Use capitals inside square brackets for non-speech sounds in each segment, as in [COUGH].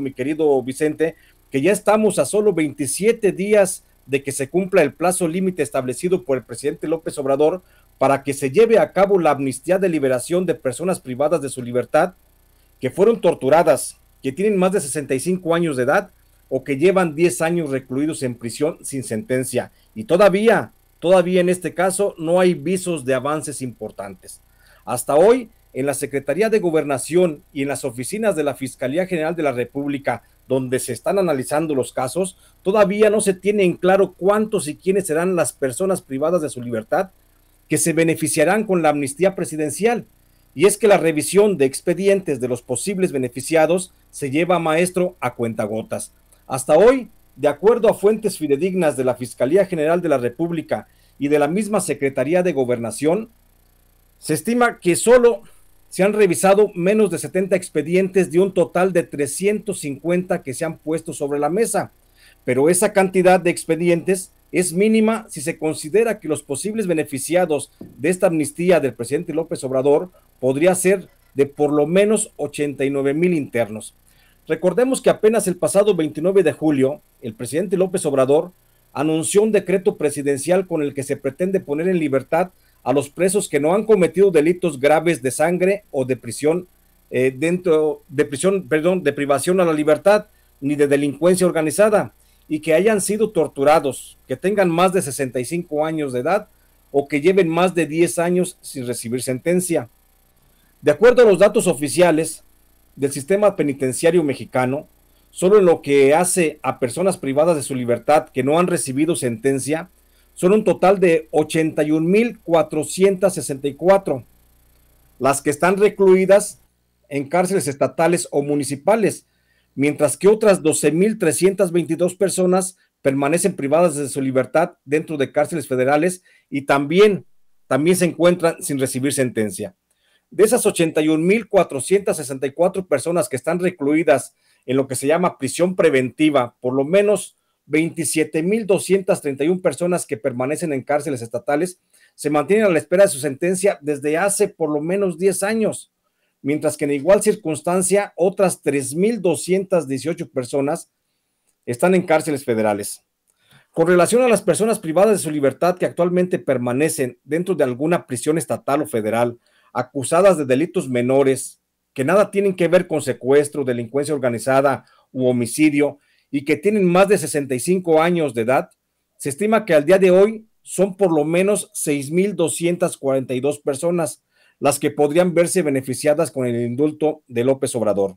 mi querido Vicente, que ya estamos a solo 27 días de que se cumpla el plazo límite establecido por el presidente López Obrador para que se lleve a cabo la amnistía de liberación de personas privadas de su libertad que fueron torturadas, que tienen más de 65 años de edad o que llevan 10 años recluidos en prisión sin sentencia. Y todavía, todavía en este caso no hay visos de avances importantes. Hasta hoy en la Secretaría de Gobernación y en las oficinas de la Fiscalía General de la República, donde se están analizando los casos, todavía no se tiene en claro cuántos y quiénes serán las personas privadas de su libertad que se beneficiarán con la amnistía presidencial. Y es que la revisión de expedientes de los posibles beneficiados se lleva maestro a cuentagotas. Hasta hoy, de acuerdo a fuentes fidedignas de la Fiscalía General de la República y de la misma Secretaría de Gobernación, se estima que solo se han revisado menos de 70 expedientes de un total de 350 que se han puesto sobre la mesa, pero esa cantidad de expedientes es mínima si se considera que los posibles beneficiados de esta amnistía del presidente López Obrador podría ser de por lo menos 89 mil internos. Recordemos que apenas el pasado 29 de julio, el presidente López Obrador anunció un decreto presidencial con el que se pretende poner en libertad a los presos que no han cometido delitos graves de sangre o de prisión eh, dentro de prisión, perdón, de privación a la libertad ni de delincuencia organizada y que hayan sido torturados, que tengan más de 65 años de edad o que lleven más de 10 años sin recibir sentencia. De acuerdo a los datos oficiales del sistema penitenciario mexicano, solo en lo que hace a personas privadas de su libertad que no han recibido sentencia, son un total de 81.464, las que están recluidas en cárceles estatales o municipales, mientras que otras 12.322 personas permanecen privadas de su libertad dentro de cárceles federales y también, también se encuentran sin recibir sentencia. De esas 81.464 personas que están recluidas en lo que se llama prisión preventiva, por lo menos 27.231 personas que permanecen en cárceles estatales se mantienen a la espera de su sentencia desde hace por lo menos 10 años, mientras que en igual circunstancia otras 3.218 personas están en cárceles federales. Con relación a las personas privadas de su libertad que actualmente permanecen dentro de alguna prisión estatal o federal, acusadas de delitos menores que nada tienen que ver con secuestro, delincuencia organizada u homicidio, y que tienen más de 65 años de edad, se estima que al día de hoy son por lo menos 6.242 personas las que podrían verse beneficiadas con el indulto de López Obrador.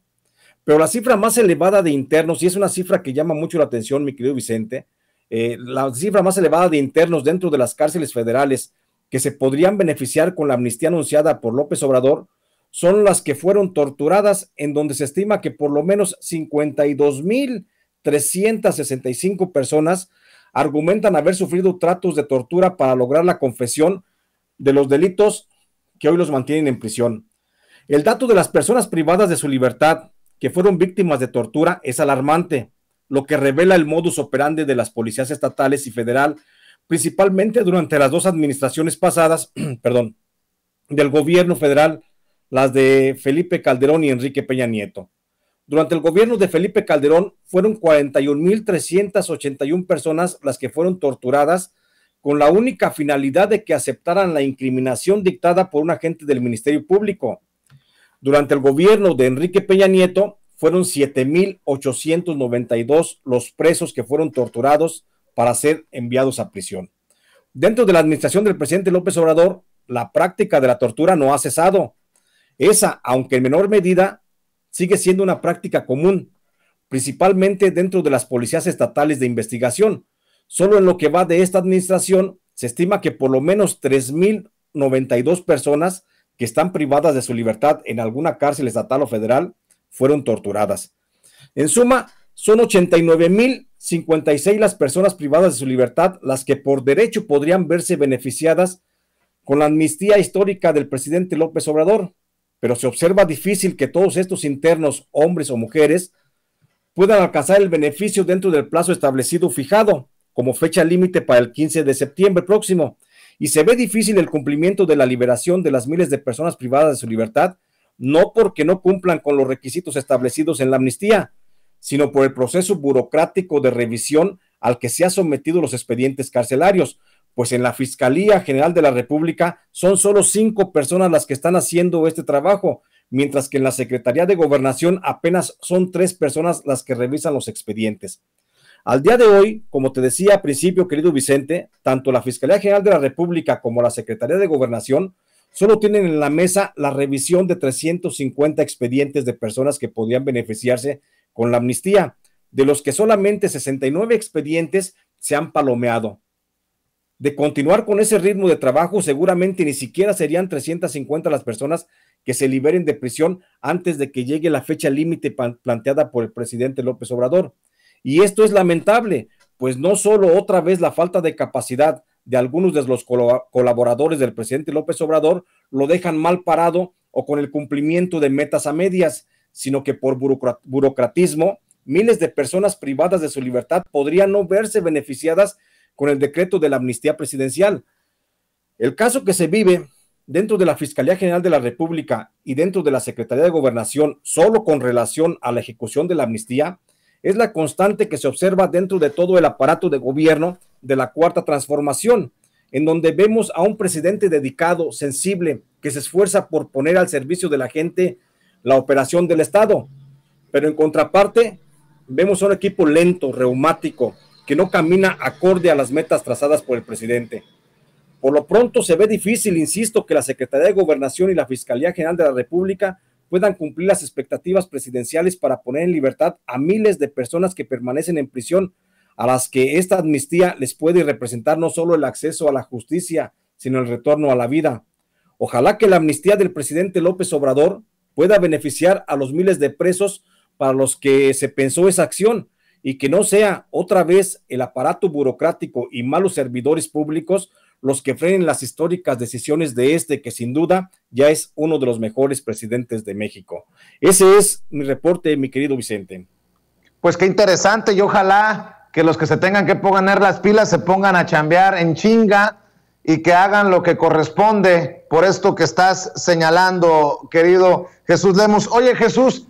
Pero la cifra más elevada de internos, y es una cifra que llama mucho la atención, mi querido Vicente, eh, la cifra más elevada de internos dentro de las cárceles federales que se podrían beneficiar con la amnistía anunciada por López Obrador son las que fueron torturadas, en donde se estima que por lo menos 52,000 mil 365 personas argumentan haber sufrido tratos de tortura para lograr la confesión de los delitos que hoy los mantienen en prisión. El dato de las personas privadas de su libertad que fueron víctimas de tortura es alarmante, lo que revela el modus operandi de las policías estatales y federal, principalmente durante las dos administraciones pasadas, [CLEARS THROAT] perdón, del gobierno federal, las de Felipe Calderón y Enrique Peña Nieto. Durante el gobierno de Felipe Calderón fueron 41.381 personas las que fueron torturadas con la única finalidad de que aceptaran la incriminación dictada por un agente del Ministerio Público. Durante el gobierno de Enrique Peña Nieto fueron 7.892 los presos que fueron torturados para ser enviados a prisión. Dentro de la administración del presidente López Obrador, la práctica de la tortura no ha cesado. Esa, aunque en menor medida, sigue siendo una práctica común, principalmente dentro de las policías estatales de investigación. Solo en lo que va de esta administración, se estima que por lo menos 3.092 personas que están privadas de su libertad en alguna cárcel estatal o federal fueron torturadas. En suma, son 89.056 las personas privadas de su libertad las que por derecho podrían verse beneficiadas con la amnistía histórica del presidente López Obrador, pero se observa difícil que todos estos internos, hombres o mujeres, puedan alcanzar el beneficio dentro del plazo establecido fijado como fecha límite para el 15 de septiembre próximo, y se ve difícil el cumplimiento de la liberación de las miles de personas privadas de su libertad, no porque no cumplan con los requisitos establecidos en la amnistía, sino por el proceso burocrático de revisión al que se han sometido los expedientes carcelarios, pues en la Fiscalía General de la República son solo cinco personas las que están haciendo este trabajo, mientras que en la Secretaría de Gobernación apenas son tres personas las que revisan los expedientes. Al día de hoy, como te decía al principio, querido Vicente, tanto la Fiscalía General de la República como la Secretaría de Gobernación solo tienen en la mesa la revisión de 350 expedientes de personas que podrían beneficiarse con la amnistía, de los que solamente 69 expedientes se han palomeado de continuar con ese ritmo de trabajo, seguramente ni siquiera serían 350 las personas que se liberen de prisión antes de que llegue la fecha límite planteada por el presidente López Obrador. Y esto es lamentable, pues no solo otra vez la falta de capacidad de algunos de los colaboradores del presidente López Obrador lo dejan mal parado o con el cumplimiento de metas a medias, sino que por burocratismo, miles de personas privadas de su libertad podrían no verse beneficiadas con el decreto de la amnistía presidencial. El caso que se vive dentro de la Fiscalía General de la República y dentro de la Secretaría de Gobernación solo con relación a la ejecución de la amnistía es la constante que se observa dentro de todo el aparato de gobierno de la Cuarta Transformación, en donde vemos a un presidente dedicado, sensible, que se esfuerza por poner al servicio de la gente la operación del Estado. Pero en contraparte, vemos a un equipo lento, reumático, que no camina acorde a las metas trazadas por el presidente. Por lo pronto se ve difícil, insisto, que la Secretaría de Gobernación y la Fiscalía General de la República puedan cumplir las expectativas presidenciales para poner en libertad a miles de personas que permanecen en prisión, a las que esta amnistía les puede representar no solo el acceso a la justicia, sino el retorno a la vida. Ojalá que la amnistía del presidente López Obrador pueda beneficiar a los miles de presos para los que se pensó esa acción, y que no sea otra vez el aparato burocrático y malos servidores públicos los que frenen las históricas decisiones de este que sin duda ya es uno de los mejores presidentes de México. Ese es mi reporte, mi querido Vicente. Pues qué interesante y ojalá que los que se tengan que poner las pilas se pongan a chambear en chinga y que hagan lo que corresponde por esto que estás señalando, querido Jesús Lemos. Oye Jesús,